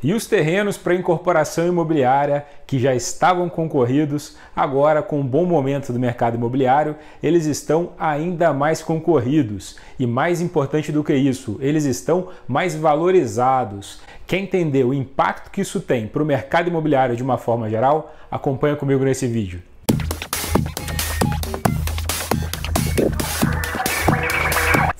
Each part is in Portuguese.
E os terrenos para incorporação imobiliária, que já estavam concorridos, agora com um bom momento do mercado imobiliário, eles estão ainda mais concorridos. E mais importante do que isso, eles estão mais valorizados. Quer entender o impacto que isso tem para o mercado imobiliário de uma forma geral? Acompanha comigo nesse vídeo.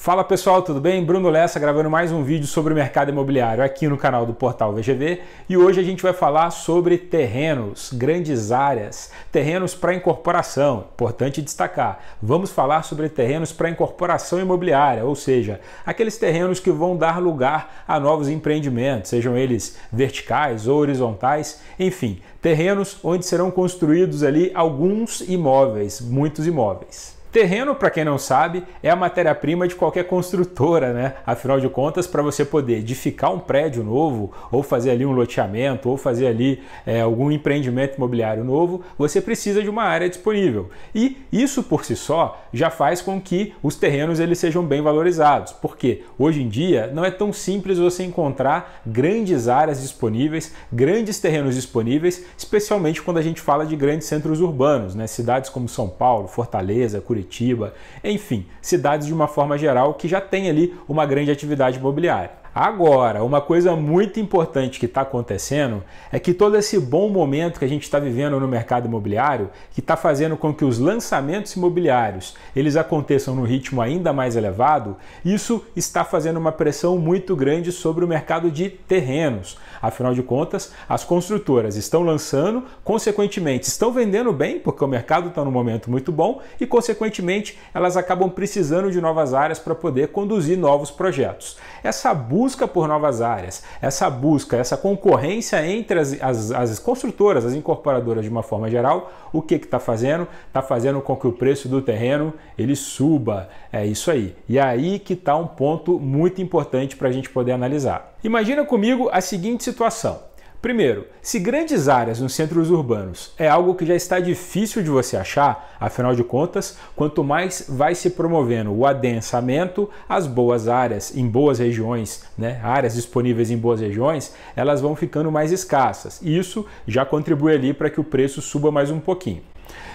Fala pessoal, tudo bem? Bruno Lessa gravando mais um vídeo sobre o mercado imobiliário aqui no canal do Portal VGV e hoje a gente vai falar sobre terrenos, grandes áreas, terrenos para incorporação. Importante destacar, vamos falar sobre terrenos para incorporação imobiliária, ou seja, aqueles terrenos que vão dar lugar a novos empreendimentos, sejam eles verticais ou horizontais, enfim, terrenos onde serão construídos ali alguns imóveis, muitos imóveis. Terreno, para quem não sabe, é a matéria-prima de qualquer construtora, né? Afinal de contas, para você poder edificar um prédio novo, ou fazer ali um loteamento, ou fazer ali é, algum empreendimento imobiliário novo, você precisa de uma área disponível. E isso por si só já faz com que os terrenos eles sejam bem valorizados, porque hoje em dia não é tão simples você encontrar grandes áreas disponíveis, grandes terrenos disponíveis, especialmente quando a gente fala de grandes centros urbanos, né? Cidades como São Paulo, Fortaleza, Curitiba Curitiba, enfim, cidades de uma forma geral que já tem ali uma grande atividade imobiliária. Agora, uma coisa muito importante que está acontecendo é que todo esse bom momento que a gente está vivendo no mercado imobiliário, que está fazendo com que os lançamentos imobiliários eles aconteçam num ritmo ainda mais elevado, isso está fazendo uma pressão muito grande sobre o mercado de terrenos. Afinal de contas, as construtoras estão lançando, consequentemente, estão vendendo bem, porque o mercado está num momento muito bom, e consequentemente, elas acabam precisando de novas áreas para poder conduzir novos projetos. Essa busca busca por novas áreas, essa busca, essa concorrência entre as, as, as construtoras, as incorporadoras de uma forma geral, o que está fazendo? Está fazendo com que o preço do terreno ele suba. É isso aí. E é aí que está um ponto muito importante para a gente poder analisar. Imagina comigo a seguinte situação. Primeiro, se grandes áreas nos centros urbanos é algo que já está difícil de você achar, afinal de contas, quanto mais vai se promovendo o adensamento, as boas áreas em boas regiões, né, áreas disponíveis em boas regiões, elas vão ficando mais escassas. Isso já contribui ali para que o preço suba mais um pouquinho.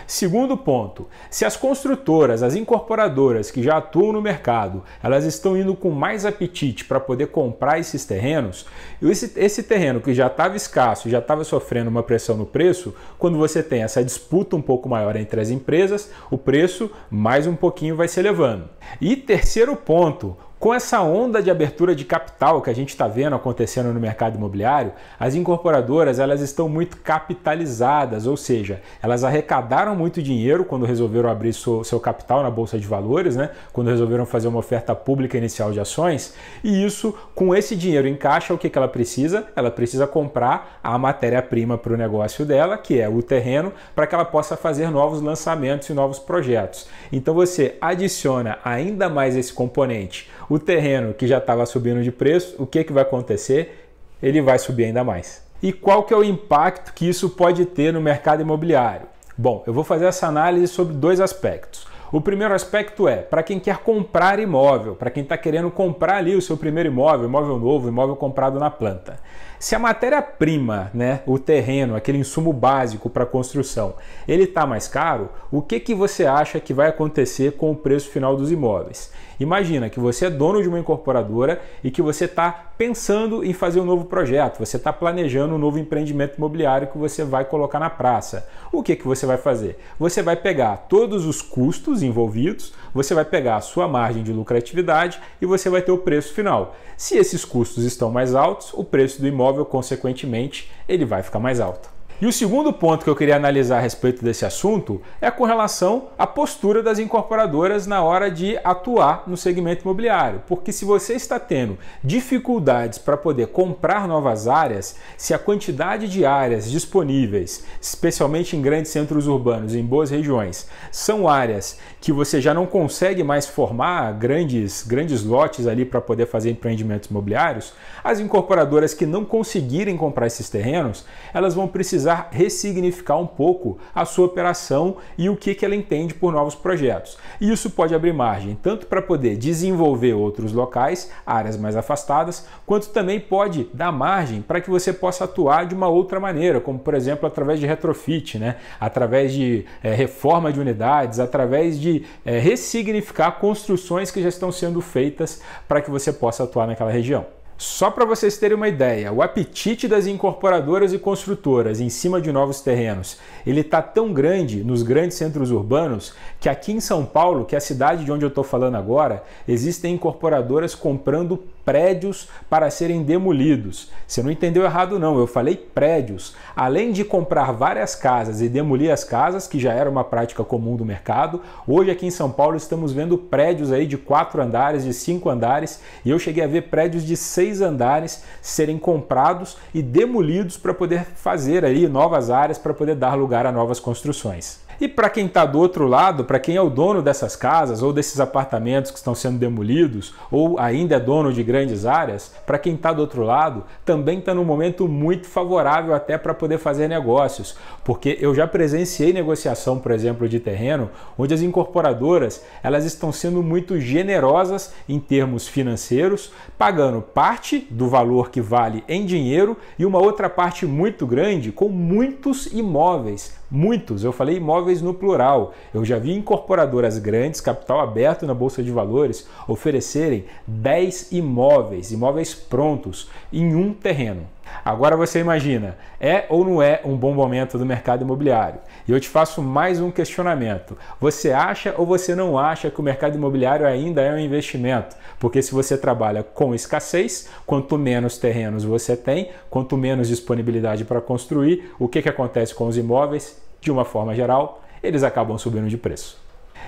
Segundo ponto, se as construtoras, as incorporadoras que já atuam no mercado, elas estão indo com mais apetite para poder comprar esses terrenos, esse, esse terreno que já estava escasso, já estava sofrendo uma pressão no preço, quando você tem essa disputa um pouco maior entre as empresas, o preço mais um pouquinho vai se elevando. E terceiro ponto, com essa onda de abertura de capital que a gente está vendo acontecendo no mercado imobiliário, as incorporadoras elas estão muito capitalizadas, ou seja, elas arrecadaram muito dinheiro quando resolveram abrir seu, seu capital na bolsa de valores, né? Quando resolveram fazer uma oferta pública inicial de ações. E isso, com esse dinheiro em caixa, o que, que ela precisa? Ela precisa comprar a matéria-prima para o negócio dela, que é o terreno, para que ela possa fazer novos lançamentos e novos projetos. Então você adiciona ainda mais esse componente o terreno que já estava subindo de preço, o que, que vai acontecer? Ele vai subir ainda mais. E qual que é o impacto que isso pode ter no mercado imobiliário? Bom, eu vou fazer essa análise sobre dois aspectos. O primeiro aspecto é para quem quer comprar imóvel, para quem está querendo comprar ali o seu primeiro imóvel, imóvel novo, imóvel comprado na planta. Se a matéria-prima, né, o terreno, aquele insumo básico para construção, ele está mais caro, o que, que você acha que vai acontecer com o preço final dos imóveis? Imagina que você é dono de uma incorporadora e que você está pensando em fazer um novo projeto, você está planejando um novo empreendimento imobiliário que você vai colocar na praça. O que, que você vai fazer? Você vai pegar todos os custos envolvidos, você vai pegar a sua margem de lucratividade e você vai ter o preço final. Se esses custos estão mais altos, o preço do imóvel imóvel, consequentemente, ele vai ficar mais alto. E o segundo ponto que eu queria analisar a respeito desse assunto é com relação à postura das incorporadoras na hora de atuar no segmento imobiliário. Porque se você está tendo dificuldades para poder comprar novas áreas, se a quantidade de áreas disponíveis, especialmente em grandes centros urbanos, em boas regiões, são áreas que você já não consegue mais formar grandes, grandes lotes ali para poder fazer empreendimentos imobiliários, as incorporadoras que não conseguirem comprar esses terrenos, elas vão precisar precisar ressignificar um pouco a sua operação e o que, que ela entende por novos projetos. E isso pode abrir margem tanto para poder desenvolver outros locais, áreas mais afastadas, quanto também pode dar margem para que você possa atuar de uma outra maneira, como por exemplo através de retrofit, né? através de é, reforma de unidades, através de é, ressignificar construções que já estão sendo feitas para que você possa atuar naquela região. Só para vocês terem uma ideia, o apetite das incorporadoras e construtoras em cima de novos terrenos, ele está tão grande nos grandes centros urbanos que aqui em São Paulo, que é a cidade de onde eu estou falando agora, existem incorporadoras comprando prédios para serem demolidos. Você não entendeu errado, não, eu falei prédios. Além de comprar várias casas e demolir as casas, que já era uma prática comum do mercado, hoje aqui em São Paulo estamos vendo prédios aí de quatro andares, de cinco andares, e eu cheguei a ver prédios de seis andares serem comprados e demolidos para poder fazer aí novas áreas para poder dar lugar a novas construções. E para quem está do outro lado, para quem é o dono dessas casas ou desses apartamentos que estão sendo demolidos, ou ainda é dono de grandes áreas, para quem está do outro lado, também está num momento muito favorável até para poder fazer negócios. Porque eu já presenciei negociação, por exemplo, de terreno, onde as incorporadoras elas estão sendo muito generosas em termos financeiros, pagando parte do valor que vale em dinheiro e uma outra parte muito grande com muitos imóveis. Muitos, eu falei imóveis imóveis no plural. Eu já vi incorporadoras grandes, capital aberto na bolsa de valores, oferecerem 10 imóveis, imóveis prontos, em um terreno. Agora você imagina, é ou não é um bom momento do mercado imobiliário? E eu te faço mais um questionamento. Você acha ou você não acha que o mercado imobiliário ainda é um investimento? Porque se você trabalha com escassez, quanto menos terrenos você tem, quanto menos disponibilidade para construir, o que, que acontece com os imóveis? de uma forma geral, eles acabam subindo de preço.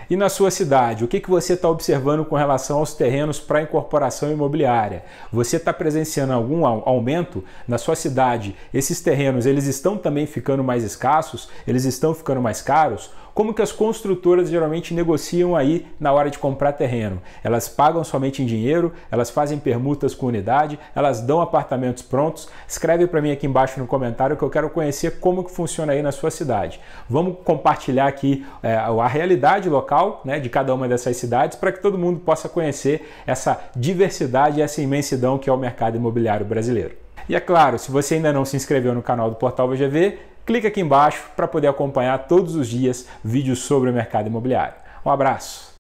E na sua cidade, o que, que você está observando com relação aos terrenos para incorporação imobiliária? Você está presenciando algum aumento na sua cidade? Esses terrenos, eles estão também ficando mais escassos? Eles estão ficando mais caros? Como que as construtoras geralmente negociam aí na hora de comprar terreno? Elas pagam somente em dinheiro? Elas fazem permutas com unidade? Elas dão apartamentos prontos? Escreve para mim aqui embaixo no comentário que eu quero conhecer como que funciona aí na sua cidade. Vamos compartilhar aqui é, a realidade local local né, de cada uma dessas cidades para que todo mundo possa conhecer essa diversidade e essa imensidão que é o mercado imobiliário brasileiro. E é claro, se você ainda não se inscreveu no canal do Portal VGV, clica aqui embaixo para poder acompanhar todos os dias vídeos sobre o mercado imobiliário. Um abraço!